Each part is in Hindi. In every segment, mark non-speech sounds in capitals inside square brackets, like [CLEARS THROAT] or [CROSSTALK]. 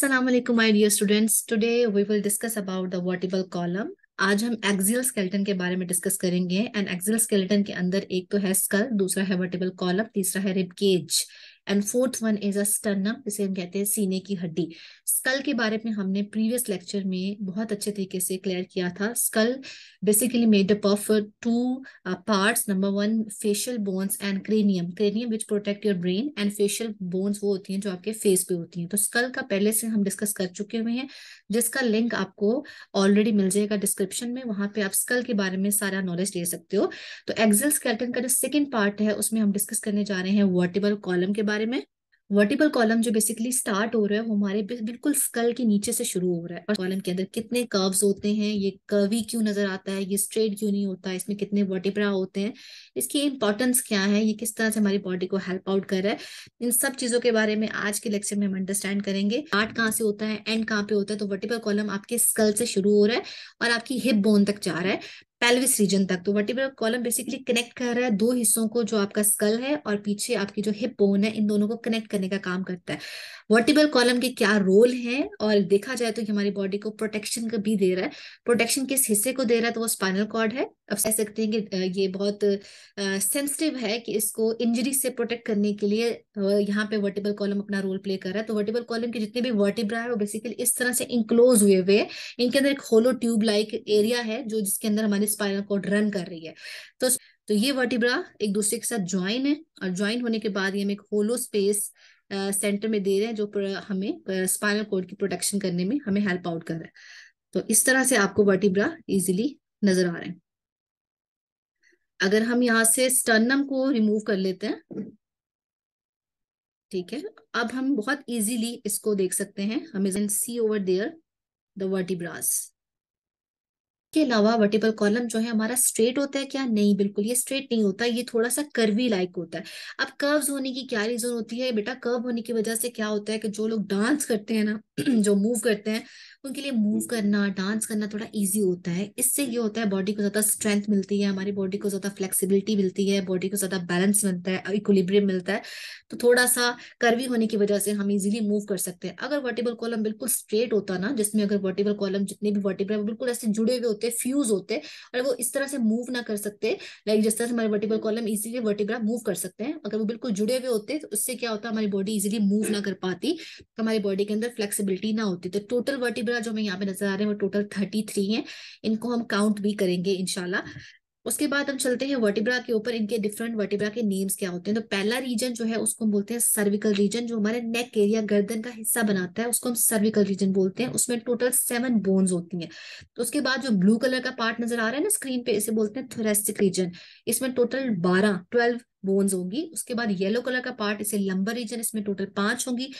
Assalamualaikum my dear students. Today we will discuss about the vertebral column. आज हम एक्सियल स्केलेटन के बारे में डिस्कस करेंगे एंड एक्सियल स्केलेटन के अंदर एक तो है स्कल दूसरा है वर्टेबल कॉलम तीसरा है rib cage and fourth one is a sternum जिसे हम कहते हैं सीने की हड्डी स्कल के बारे में हमने प्रीवियस लेक्चर में बहुत अच्छे तरीके से क्लियर किया था skull basically made up of two parts number one facial bones and cranium cranium which protect your brain and facial bones वो होती हैं जो आपके फेस पे होती हैं तो स्कल का पहले से हम डिस्कस कर चुके हुए हैं जिसका लिंक आपको ऑलरेडी मिल जाएगा डिस्क्रिप्शन में वहां पे आप स्कल के बारे में सारा नॉलेज ले सकते हो तो एक्सल स्केल्टन का जो सेकेंड पार्ट है उसमें हम डिस्कस करने जा रहे हैं वर्टिबल कॉलम के बारे में वर्टिकल कॉलम जो बेसिकली स्टार्ट हो रहा है वो हमारे बिल्कुल स्कल के नीचे से शुरू हो रहा है और कॉलम के अंदर कितने कर्व्स होते हैं ये कर्वी क्यों नजर आता है ये स्ट्रेट क्यों नहीं होता इसमें कितने वर्टिब्रा होते हैं इसकी इंपॉर्टेंस क्या है ये किस तरह से हमारी बॉडी को हेल्प आउट कर रहा है इन सब चीजों के बारे में आज के लेक्चर में हम अंडरस्टैंड करेंगे स्टार्ट कहाँ से होता है एंड कहाँ पे होता है तो वर्टिकल कॉलम आपके स्कल से शुरू हो रहा है और आपकी हिप बोन तक जा रहा है पेल्विस रीजन तक तो वर्टिब्रल कॉलम बेसिकली कनेक्ट कर रहा है दो हिस्सों को जो आपका स्कल है और पीछे आपकी जो हिप बोन है इन दोनों को कनेक्ट करने का काम करता है वर्टिब्रल कॉलम के क्या रोल है और देखा जाए तो हमारी बॉडी को प्रोटेक्शन का भी दे रहा है प्रोटेक्शन किस हिस्से को दे रहा है तो वो स्पाइनल कॉर्ड है अब कह सकते हैं कि ये बहुत सेंसिटिव है कि इसको इंजरी से प्रोटेक्ट करने के लिए यहाँ पे वर्टिबल कॉलम अपना रोल प्ले कर रहा है तो वर्टिबल कॉलम के जितने भी वर्टिब्रा है वो बेसिकली इस तरह से इंक्लोज हुए हुए इनके अंदर एक होलो ट्यूब लाइक एरिया है जो जिसके अंदर हमारे स्पाइनल कोड रन कर रही है तो तो ये वर्टिब्रा एक दूसरे के साथ ज्वाइन है और ज्वाइन होने के बाद ये हम एक होलो स्पेस सेंटर में दे रहे हैं जो हमें स्पाइनल कोड की प्रोटेक्शन करने में हमें हेल्प आउट कर रहा है तो इस तरह से आपको वर्टिब्रा इजिली नजर आ रहे हैं अगर हम यहाँ से स्टर्नम को रिमूव कर लेते हैं ठीक है अब हम बहुत इजीली इसको देख सकते हैं हम is see over there the vertebras इसके अलावा वर्टिबल कॉलम जो है हमारा स्ट्रेट होता है क्या नहीं बिल्कुल ये स्ट्रेट नहीं होता ये थोड़ा सा कर्वी लाइक होता है अब कर्व्स होने की क्या रीजन होती है बेटा कर्व होने की वजह से क्या होता है कि जो लोग डांस करते हैं ना [CLEARS THROAT] जो मूव करते हैं उनके लिए मूव हम्म। करना डांस करना थोड़ा इजी होता है इससे ये होता है बॉडी को ज़्यादा स्ट्रेंथ मिलती है हमारी बॉडी को ज़्यादा फ्लेक्सिबिलिटी मिलती है बॉडी को ज़्यादा बैलेंस मिलता है इक्विलिब्रियम मिलता है तो थोड़ा सा कर्वी होने की वजह से हम इजीली मूव कर सकते हैं अगर वर्टिबल कॉलम बिल्कुल स्ट्रेट होता ना जिसमें अगर वर्टिबल कॉलम जितने भी वर्टिबल बिल्कुल ऐसे जुड़े हुए होते फ्यूज होते और वो इस तरह से मूव ना कर सकते लाइक जिस तरह से हमारे vertebral column easily vertebra move कर सकते हैं अगर वो बिल्कुल जुड़े हुए होते तो उससे क्या होता हमारी बॉडी इजिली मूव ना कर पाती हमारी बॉडी के अंदर फ्लेक्सीबिल पॉसिबिलिटी ना होती तो टोटल वर्टिब्रा जो हमें यहाँ पे नजर आ रहे हैं वो टोटल थर्टी थ्री है इनको हम काउंट भी करेंगे इनशाला हम्म। उसके बाद हम चलते हैं वर्टिब्रा के ऊपर इनके डिफरेंट वर्टिब्रा के नेम्स क्या होते हैं तो पहला रीजन जो है उसको हम बोलते हैं सर्विकल रीजन जो हमारे नेक एरिया गर्दन का हिस्सा बनाता है उसको हम सर्विकल रीजन बोलते हैं उसमें टोटल सेवन बोन्स होती हैं तो उसके बाद जो ब्लू कलर का पार्ट नजर आ रहा है ना स्क्रीन पे इसे बोलते हैं थोरेस्टिक रीजन इसमें टोटल बारह ट्वेल्व बोन्स होंगी उसके बाद येलो कलर का पार्ट इसे लंबर रीजन इसमें टोटल पांच होंगी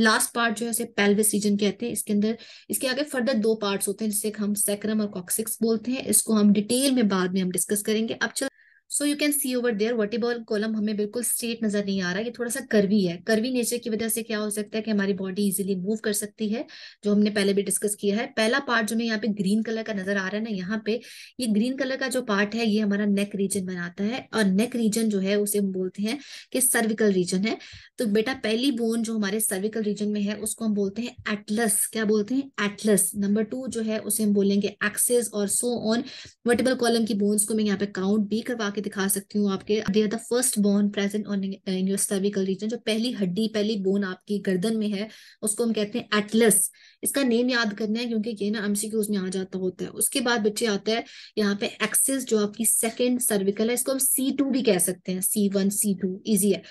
लास्ट पार्ट जो है इसे पेल्विस रीजन कहते हैं इसके अंदर इसके आगे फर्दर दो पार्ट्स होते हैं जिसे हम सेक्रम और कॉक्सिक्स बोलते हैं इसको हम डिटेल में बाद में हम डिस्कस करेंगे अब चल so you can see over there vertebral column हमें बिल्कुल स्ट्रेट नजर नहीं आ रहा ये थोड़ा सा कर्वी है कर्वी नेचर की वजह से क्या हो सकता है कि हमारी बॉडी इजिली मूव कर सकती है जो हमने पहले भी डिस्कस किया है पहला पार्ट जो हमें यहाँ पे ग्रीन कलर का नजर आ रहा है ना यहाँ पे ये ग्रीन कलर का जो पार्ट है ये हमारा नेक रीजन बनाता है और नेक रीजन जो है उसे हम बोलते हैं कि सर्विकल रीजन है तो बेटा पहली बोन जो हमारे सर्विकल रीजन में है उसको हम बोलते हैं एटलस क्या बोलते हैं एटलस नंबर टू जो है उसे हम बोलेंगे एक्सेस और सो ऑन वर्टेबल कॉलम की बोन्स को मैं यहाँ पे काउंट भी करवा के आपके दिखा सकती हूँ आपके they are the first bone present on in your cervical region जो पहली हड्डी पहली बोन आपकी गर्दन में है उसको हम कहते हैं एटलस इसका नेम याद करना है क्योंकि ये ना एमसीक्यूज में आ जाता होता है उसके बाद बच्चे आता है यहाँ पे एक्सेस जो आपकी सेकेंड सर्विकल है इसको हम सी टू भी कह सकते हैं C one C two easy है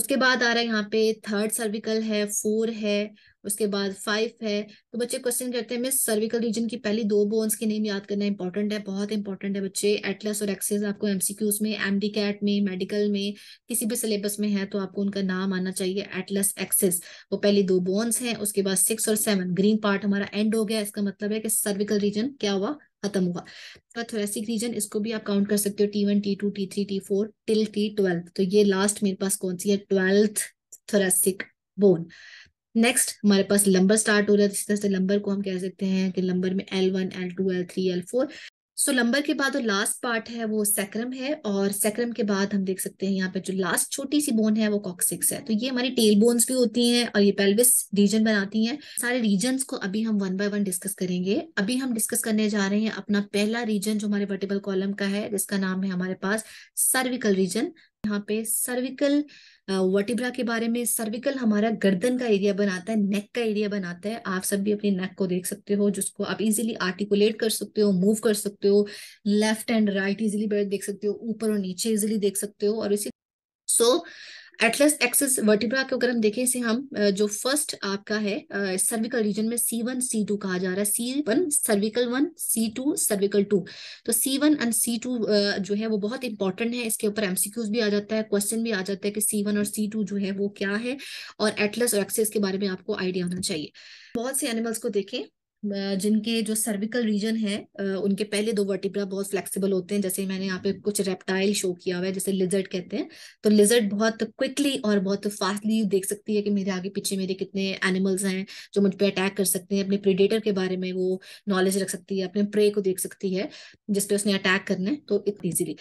उसके बाद आ रहा है यहाँ पे थर्ड सर्विकल है फोर है उसके बाद फाइव है तो बच्चे क्वेश्चन करते हैं मिस सर्विकल रीजन की पहली दो बोन्स के नेम याद करना इंपॉर्टेंट है बहुत इंपॉर्टेंट है बच्चे एटलस और एक्सेस आपको एमसीक्यूज में एमडी कैट में मेडिकल में किसी भी सिलेबस में है तो आपको उनका नाम आना चाहिए एटलस एक्सेस वो पहली दो बोन्स है उसके बाद सिक्स और सेवन ग्रीन पार्ट हमारा एंड हो गया इसका मतलब है कि सर्विकल रीजन क्या हुआ खत्म हुआ तो थोरेसिक रीजन इसको भी आप काउंट कर सकते हो T one T two T three T four till T twelfth तो ये लास्ट मेरे पास कौन सी है ट्वेल्थ थोरेसिक बोन नेक्स्ट हमारे पास लंबर स्टार्ट हो रहा है इस तरह से लंबर को हम कह सकते हैं कि लंबर में L one L two L three L four so lumbar के बाद जो लास्ट पार्ट है वो सेक्रम है और सेक्रम के बाद हम देख सकते हैं यहाँ पे जो लास्ट छोटी सी बोन है वो कॉक्सिक्स है तो ये हमारी टेल बोन्स भी होती हैं और ये पेल्विस रीजन बनाती हैं सारे रीजन को अभी हम वन बाय वन डिस्कस करेंगे अभी हम डिस्कस करने जा रहे हैं अपना पहला रीजन जो हमारे वर्टेबल कॉलम का है जिसका नाम है हमारे पास सर्विकल रीजन यहाँ पे सर्विकल वटिब्रा के बारे में सर्विकल हमारा गर्दन का एरिया बनाता है नेक का एरिया बनाता है आप सब भी अपने नेक को देख सकते हो जिसको आप इजीली आर्टिकुलेट कर सकते हो मूव कर सकते हो लेफ्ट एंड राइट इजीली देख सकते हो ऊपर और नीचे इजीली देख सकते हो और इसी so so, atlas axis vertebra के अगर हम देखें इसे हम जो फर्स्ट आपका है सर्विकल रीजन में सी वन सी टू कहा जा रहा है C one cervical one C two cervical two तो C one and C two जो है वो बहुत इंपॉर्टेंट है इसके ऊपर एमसीक्यूज भी आ जाता है क्वेश्चन भी आ जाता है कि सी वन और सी टू जो है वो क्या है और एटलस और एक्सेस के बारे में आपको आइडिया होना चाहिए बहुत से एनिमल्स को देखें जिनके जो सर्विकल रीजन है उनके पहले दो वर्टिब्रा बहुत फ्लेक्सिबल होते हैं जैसे मैंने यहाँ पे कुछ रेप्टाइल शो किया हुआ है जैसे लिजर्ड कहते हैं तो लिजर्ड बहुत क्विकली और बहुत फास्टली देख सकती है कि मेरे आगे पीछे मेरे कितने एनिमल्स हैं जो मुझ पर अटैक कर सकते हैं अपने प्रिडेटर के बारे में वो नॉलेज रख सकती है अपने प्रे को देख सकती है जिसपे उसने अटैक करना है तो इतनी ईजिली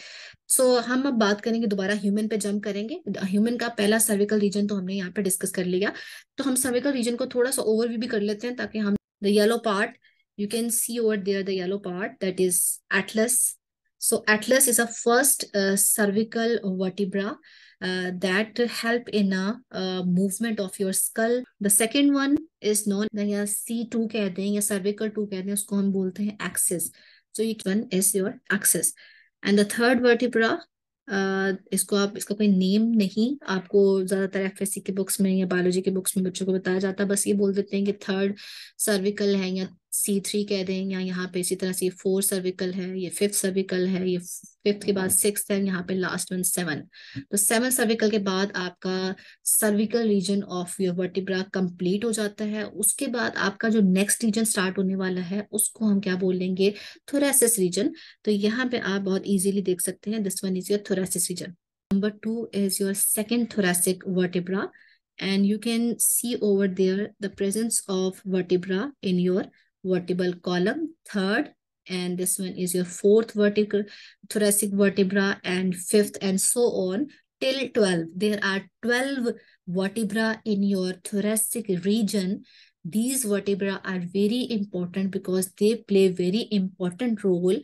सो so, हम अब बात करेंगे दोबारा ह्यूमन पे जम्प करेंगे ह्यूमन का पहला सर्विकल रीजन तो हमने यहाँ पे डिस्कस कर लिया तो हम सर्विकल रीजन को थोड़ा सा ओवरव्यू भी कर लेते हैं ताकि हम the yellow part, you can see over there the yellow part that is atlas. So atlas is a first uh, cervical vertebra uh, that help in a movement of your skull. The second one is known as C2 कहते हैं cervical 2 कहते हैं उसको हम axis. So each one is your axis. And the third vertebra इसको आप इसका कोई नेम नहीं आपको ज़्यादातर एफ के बुक्स में या बायोलॉजी के बुक्स में बच्चों को बताया जाता है बस ये बोल देते हैं कि थर्ड सर्विकल है या सी थ्री कह दें या यहाँ पे इसी तरह से फोर सर्विकल है ये फिफ्थ सर्विकल है ये फिफ्थ के बाद सिक्स है यहाँ पे लास्ट वन सेवन तो सेवन सर्विकल के बाद आपका cervical region of your vertebra complete हो जाता है उसके बाद आपका जो नेक्स्ट रीजन स्टार्ट होने वाला है उसको हम क्या बोलेंगे थोरेसिस रीजन तो यहाँ पे आप बहुत ईजिली देख सकते हैं this one is your thoracic region number two is your second thoracic vertebra and you can see over there the presence of vertebra in your vertebral column, third, and this one is your fourth vertical thoracic vertebra and fifth and so on till 12. There are 12 vertebra in your thoracic region. These vertebra are very important because they play very important role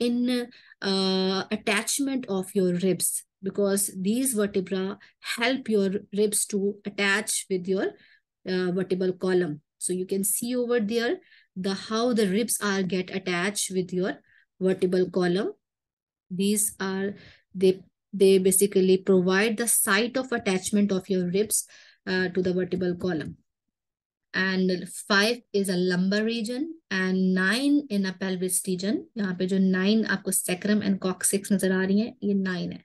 in uh, attachment of your ribs because these vertebra help your ribs to attach with your uh, vertebral column. So you can see over there the how the ribs are get attached with your vertebral column. These are, they, they basically provide the site of attachment of your ribs uh, to the vertebral column. And five is a lumbar region and nine in a pelvis region यहाँ पे जो नाइन आपको सेक्रम एंड कॉक्सिक्स नजर आ रही है ये नाइन है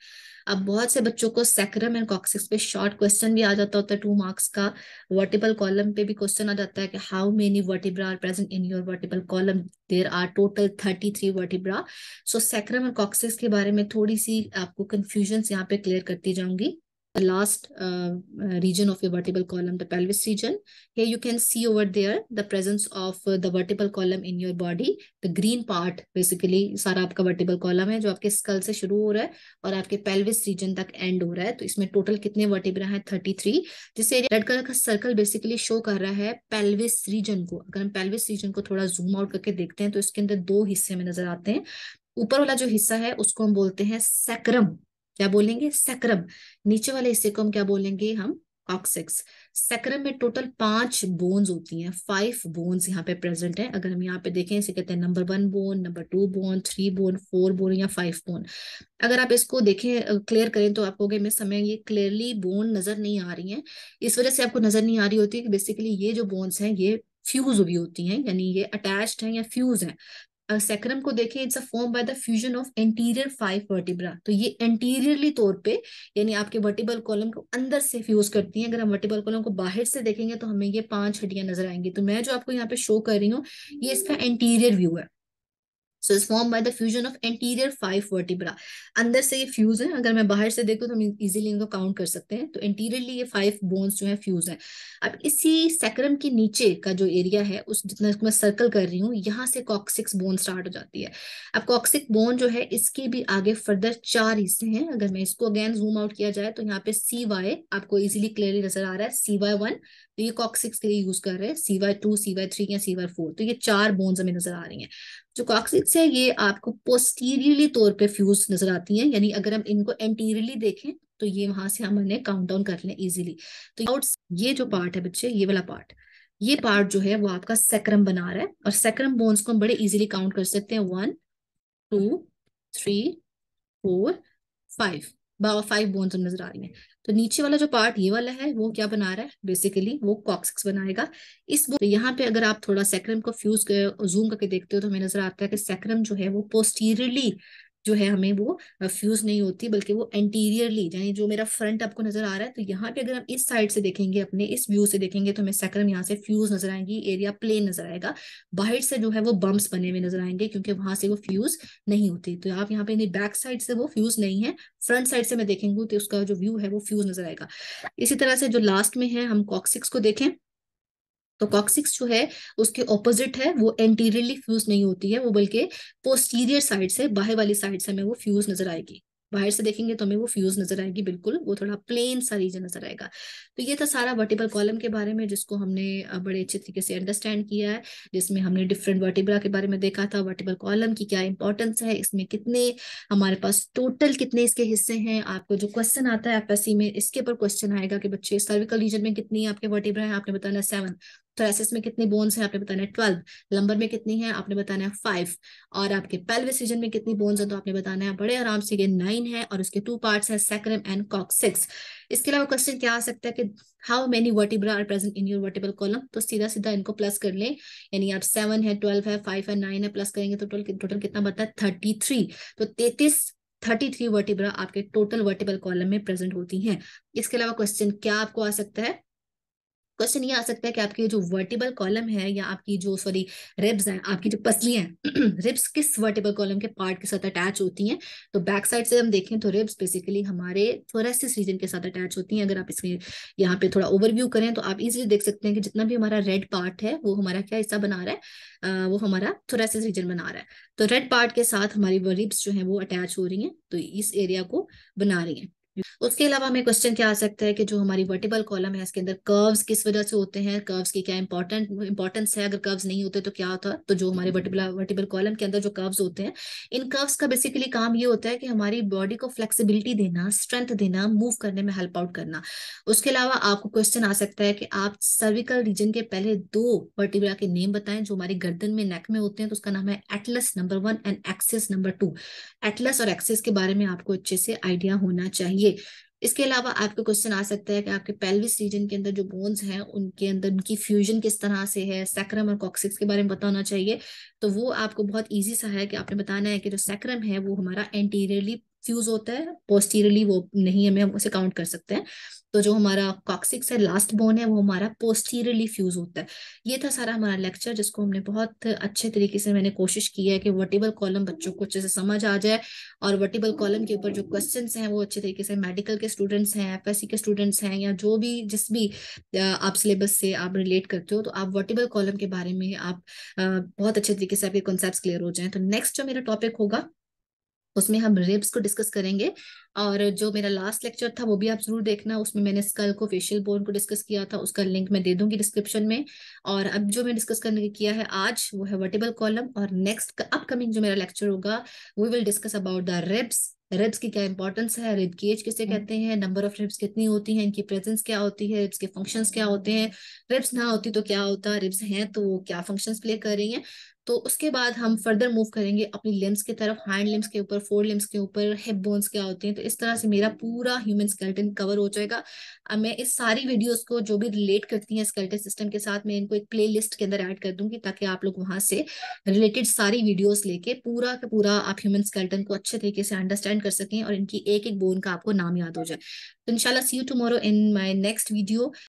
अब बहुत से बच्चों को सेक्रम एंड कॉक्सिक्स पे शॉर्ट क्वेश्चन भी आ जाता होता है टू मार्क्स का वर्टिबल कॉलम पे भी क्वेश्चन आ जाता है कि how many vertebra are present in your vertebral column there are total thirty three vertebra so sacrum and coccyx के बारे में थोड़ी सी आपको कंफ्यूजन यहाँ पे क्लियर करती जाऊंगी the last uh, region of your vertebral column, the pelvis region. Here you can see over there the presence of uh, the vertebral column in your body. The green part basically सारा आपका vertebral column है जो आपके skull से शुरू हो रहा है और आपके pelvis region तक end हो रहा है तो इसमें total कितने vertebra हैं 33 जिसे red color का circle basically show कर रहा है pelvis region को अगर हम pelvis region को थोड़ा zoom out करके देखते हैं तो इसके अंदर दो हिस्से में नजर आते हैं ऊपर वाला जो हिस्सा है उसको हम बोलते हैं सैक्रम क्या बोलेंगे सेक्रम नीचे वाले हिस्से को हम क्या बोलेंगे हम ऑक्सिक्स सेक्रम में टोटल पांच बोन्स होती हैं फाइव बोन्स यहाँ पे प्रेजेंट है अगर हम यहाँ पे देखें इसे कहते हैं number one bone number two bone three bone four bone या फाइव बोन अगर आप इसको देखें क्लियर करें तो आपको मैं समय ये क्लियरली बोन नजर नहीं आ रही है इस वजह से आपको नजर नहीं आ रही होती कि बेसिकली ये जो बोन्स हैं ये फ्यूज हुई होती हैं यानी ये अटैच्ड हैं या फ्यूज हैं सेक्रम को देखें it's a form by the fusion of anterior five vertebra तो ये एंटीरियरली तौर पे यानी आपके वर्टिबल कॉलम को अंदर से फ्यूज करती है अगर हम वर्टिबल कॉलम को बाहर से देखेंगे तो हमें ये पांच हड्डियां नजर आएंगी तो मैं जो आपको यहाँ पे शो कर रही हूँ ये इसका एंटीरियर व्यू है so is form by the fusion of anterior five vertebra अंदर से ये फ्यूज है अगर मैं बाहर से देखूँ तो हम इजिली e-, इनको काउंट कर सकते हैं तो इंटीरियरली ये फाइव बोन्स जो है फ्यूज है अब इसी सेक्रम के नीचे का जो एरिया है उस जितना मैं सर्कल कर रही हूँ यहाँ से कॉक्सिक्स बोन स्टार्ट हो जाती है अब कॉक्सिक बोन जो है इसके भी आगे फर्दर चार हिस्से हैं अगर मैं इसको अगेन जूम आउट किया जाए तो यहाँ पे सी वाई आपको इजिली क्लियरली नजर आ रहा है सी वाई वन तो ये कॉक्सिक्स के लिए यूज कर रहे हैं C Y two C Y three या सी वाई फोर तो ये चार बोन्स हमें नजर आ रही हैं जो कॉक्सिक्स है ये आपको पोस्टीरियरली तौर पे फ्यूज नजर आती हैं यानी अगर हम इनको एंटीरियरली देखें तो ये वहां से हम इन्हें काउंट डाउन कर लें इजीली तो ये जो पार्ट है बच्चे ये वाला पार्ट ये पार्ट जो है वो आपका सेक्रम बना रहा है और सेक्रम बोन्स को हम बड़े इजीली काउंट कर सकते हैं one two three four five five bones नजर आ रही है तो नीचे वाला जो पार्ट ये वाला है वो क्या बना रहा है बेसिकली वो कॉक्सिक्स बनाएगा इस तो यहाँ पे अगर आप थोड़ा सेक्रम को फ्यूज जूम करके देखते हो तो हमें नजर आता है कि सेक्रम जो है वो पोस्टीरियरली जो है हमें वो फ्यूज नहीं होती बल्कि वो एंटीरियरली यानी जो मेरा फ्रंट आपको नजर आ रहा है तो यहाँ पे अगर हम इस साइड से देखेंगे अपने इस व्यू से देखेंगे तो हमें सक्रम यहाँ से फ्यूज नजर आएंगी एरिया प्लेन नजर आएगा बाहर से जो है वो बम्प्स बने हुए नजर आएंगे क्योंकि वहां से वो फ्यूज नहीं होती तो आप यहाँ पे बैक साइड से वो फ्यूज नहीं है फ्रंट साइड से मैं देखेंगे तो उसका जो व्यू है वो फ्यूज नजर आएगा इसी तरह से जो लास्ट में है हम कॉक्सिक्स को देखें तो कॉक्सिक्स जो है उसके ऑपोजिट है वो एंटीरियरली फ्यूज नहीं होती है वो बल्कि पोस्टीरियर साइड से बाहर वाली साइड से हमें वो फ्यूज नजर आएगी बाहर से देखेंगे तो हमें वो फ्यूज नजर आएगी बिल्कुल वो थोड़ा प्लेन सा रीजन नजर आएगा तो ये था सारा वर्टिबल कॉलम के बारे में जिसको हमने बड़े अच्छे तरीके से अंडरस्टैंड किया है जिसमें हमने डिफरेंट वर्टिब्रा के बारे में देखा था वर्टिबल कॉलम की क्या इंपॉर्टेंस है इसमें कितने हमारे पास टोटल कितने इसके हिस्से हैं आपको जो क्वेश्चन आता है एफ में इसके ऊपर क्वेश्चन आएगा कि बच्चे सर्विकल रीजन में कितनी आपके वर्टिब्रा है आपने बताना सेवन थोरेसिस में कितने बोन्स हैं आपने बताना है ट्वेल्व लंबर में कितनी है आपने बताना है फाइव और आपके पेल्विस रीजन में कितनी बोन्स हैं तो आपने बताना है बड़े आराम से ये नाइन है और उसके टू पार्ट्स हैं सेक्रम एंड कॉक सिक्स इसके अलावा क्वेश्चन क्या आ सकता है कि how many vertebra are present in your vertebral column तो सीधा सीधा इनको प्लस कर लें यानी आप सेवन है ट्वेल्व है फाइव है नाइन है प्लस करेंगे तो टोटल टोटल कितना बता है थर्टी थ्री तो तैतीस थर्टी थ्री वर्टिब्रा आपके टोटल वर्टिबल कॉलम में प्रेजेंट होती हैं इसके अलावा क्वेश्चन क्या आपको आ सकता है क्वेश्चन ये आ सकता है कि आपकी जो वर्टिबल कॉलम है या आपकी जो सॉरी रिब्स हैं आपकी जो पसलियां हैं रिब्स [CLEARS THROAT] किस वर्टिबल कॉलम के पार्ट के साथ अटैच होती हैं तो बैक साइड से हम देखें तो रिब्स बेसिकली हमारे थोरेसिस रीजन के साथ अटैच होती हैं अगर आप इसके यहाँ पे थोड़ा ओवरव्यू करें तो आप इजिली देख सकते हैं कि जितना भी हमारा रेड पार्ट है वो हमारा क्या हिस्सा बना रहा है आ, वो हमारा थोरेसिस रीजन बना रहा है तो रेड पार्ट के साथ हमारी रिब्स जो है वो अटैच हो रही है तो इस एरिया को बना रही है उसके अलावा हमें क्वेश्चन क्या आ सकता है कि जो हमारी वर्टिबल कॉलम है इसके अंदर कर्व्स किस वजह से होते हैं कर्व्स की क्या इंपॉर्टेंट इंपॉर्टेंस है अगर कर्व्स नहीं होते तो क्या होता तो जो हमारे वर्टिबल वर्टिबल कॉलम के अंदर जो कर्व्स होते हैं इन कर्व्स का बेसिकली काम ये होता है कि हमारी बॉडी को फ्लेक्सीबिलिटी देना स्ट्रेंथ देना मूव करने में हेल्प आउट करना उसके अलावा आपको क्वेश्चन आ सकता है कि आप सर्विकल रीजन के पहले दो वर्टिबला के नेम बताएं जो हमारी गर्दन में नेक में होते हैं तो उसका नाम है atlas number one and axis number two atlas और एक्सिस के बारे में आपको अच्छे से आइडिया होना चाहिए ये इसके अलावा आपके क्वेश्चन आ सकता है कि आपके पेल्विस रीजन के अंदर जो बोन्स हैं उनके अंदर उनकी फ्यूजन किस तरह से है सैक्रम और कॉक्सिक्स के बारे में बताना चाहिए तो वो आपको बहुत ईजी सा है कि आपने बताना है कि जो सैक्रम है वो हमारा एंटीरियरली फ्यूज होता है पोस्टीरियली वो नहीं हमें हम उसे काउंट कर सकते हैं तो जो हमारा कॉक्सिक्स है लास्ट बोन है वो हमारा पोस्टीरियली फ्यूज होता है ये था सारा हमारा लेक्चर जिसको हमने बहुत अच्छे तरीके से मैंने कोशिश की है कि वर्टिबल कॉलम बच्चों को अच्छे से समझ आ जाए और वर्टिबल कॉलम के ऊपर जो क्वेश्चन हैं वो अच्छे तरीके से मेडिकल के स्टूडेंट्स हैं एफ के स्टूडेंट्स हैं या जो भी जिस भी आप सिलेबस से आप रिलेट करते हो तो आप वर्टिबल कॉलम के बारे में आप बहुत अच्छे तरीके से आपके कॉन्सेप्ट क्लियर हो जाए तो नेक्स्ट जो मेरा टॉपिक होगा उसमें हम रिब्स को डिस्कस करेंगे और जो मेरा लास्ट लेक्चर था वो भी आप जरूर देखना उसमें मैंने स्कल को फेशियल बोन को डिस्कस किया था उसका लिंक मैं दे दूंगी डिस्क्रिप्शन में और अब जो मैं डिस्कस करने किया है आज वो है वर्टेबल कॉलम और नेक्स्ट अपकमिंग जो मेरा लेक्चर होगा we will discuss about the ribs ribs की क्या इंपॉर्टेंस है रिब की एज किसे हम्म। कहते हैं नंबर ऑफ रिब्स कितनी होती है इनकी प्रेजेंस क्या होती है रिब्स के फंक्शंस क्या होते हैं रिब्स ना होती तो क्या होता रिब्स हैं तो क्या फंक्शंस प्ले कर रही हैं तो उसके बाद हम फर्दर मूव करेंगे अपनी लिम्स की तरफ हैंड लिम्स के ऊपर फोर लिम्स के ऊपर हिप बोन्स क्या होते हैं तो इस तरह से मेरा पूरा ह्यूमन स्केल्टन कवर हो जाएगा अब मैं इस सारी वीडियोस को जो भी रिलेट करती हैं स्केल्टन सिस्टम के साथ मैं इनको एक प्ले लिस्ट के अंदर ऐड कर दूंगी ताकि आप लोग वहां से रिलेटेड सारी वीडियोज लेके पूरा का पूरा आप ह्यूमन स्केल्टन को अच्छे तरीके से अंडरस्टैंड कर सकें और इनकी एक एक बोन का आपको नाम याद हो जाए तो इनशाला see you tomorrow in my next video